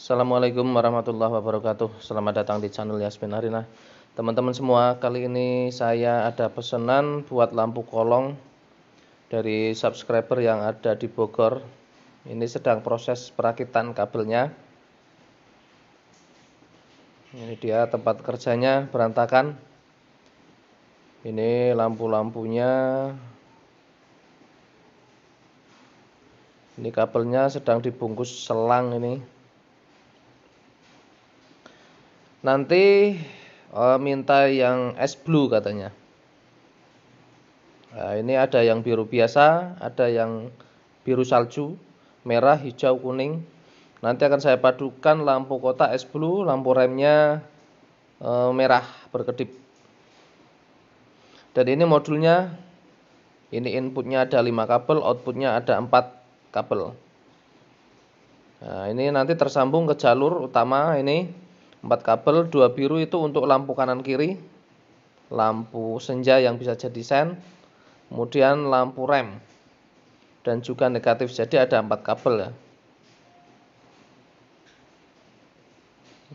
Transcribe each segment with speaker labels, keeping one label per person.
Speaker 1: Assalamualaikum warahmatullahi wabarakatuh Selamat datang di channel Yasmin Arina Teman-teman semua, kali ini saya ada pesanan buat lampu kolong Dari subscriber yang ada di Bogor Ini sedang proses perakitan kabelnya Ini dia tempat kerjanya berantakan Ini lampu-lampunya Ini kabelnya sedang dibungkus selang ini nanti uh, minta yang es blue katanya nah, ini ada yang biru biasa ada yang biru salju merah hijau kuning nanti akan saya padukan lampu kota es blue lampu remnya uh, merah berkedip dan ini modulnya ini inputnya ada 5 kabel outputnya ada 4 kabel nah ini nanti tersambung ke jalur utama ini 4 kabel, dua biru itu untuk lampu kanan kiri, lampu senja yang bisa jadi sen, kemudian lampu rem dan juga negatif. Jadi ada 4 kabel ya.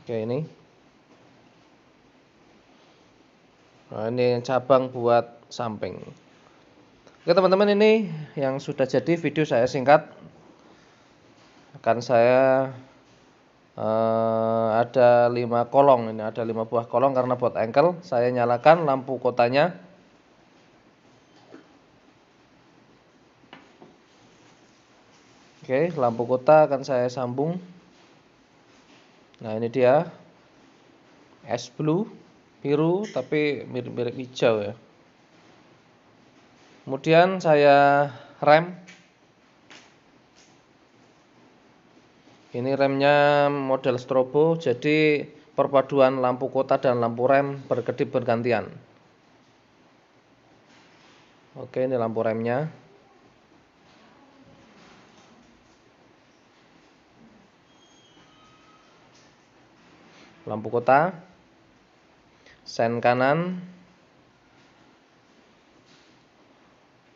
Speaker 1: Oke, ini. Nah, ini cabang buat samping. Oke, teman-teman, ini yang sudah jadi video saya singkat akan saya eh, ada lima kolong ini ada lima buah kolong karena buat engkel saya nyalakan lampu kotanya Oke lampu kota akan saya sambung nah ini dia es blue biru tapi mirip-mirip hijau ya kemudian saya rem Ini remnya model strobo, jadi perpaduan lampu kota dan lampu rem berkedip bergantian. Oke, ini lampu remnya. Lampu kota. Sen kanan.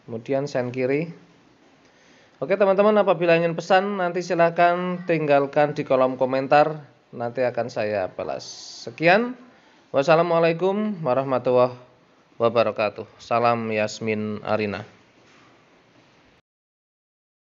Speaker 1: Kemudian sen kiri. Oke teman-teman apabila ingin pesan nanti silahkan tinggalkan di kolom komentar nanti akan saya balas. Sekian. Wassalamualaikum warahmatullahi wabarakatuh. Salam Yasmin Arina.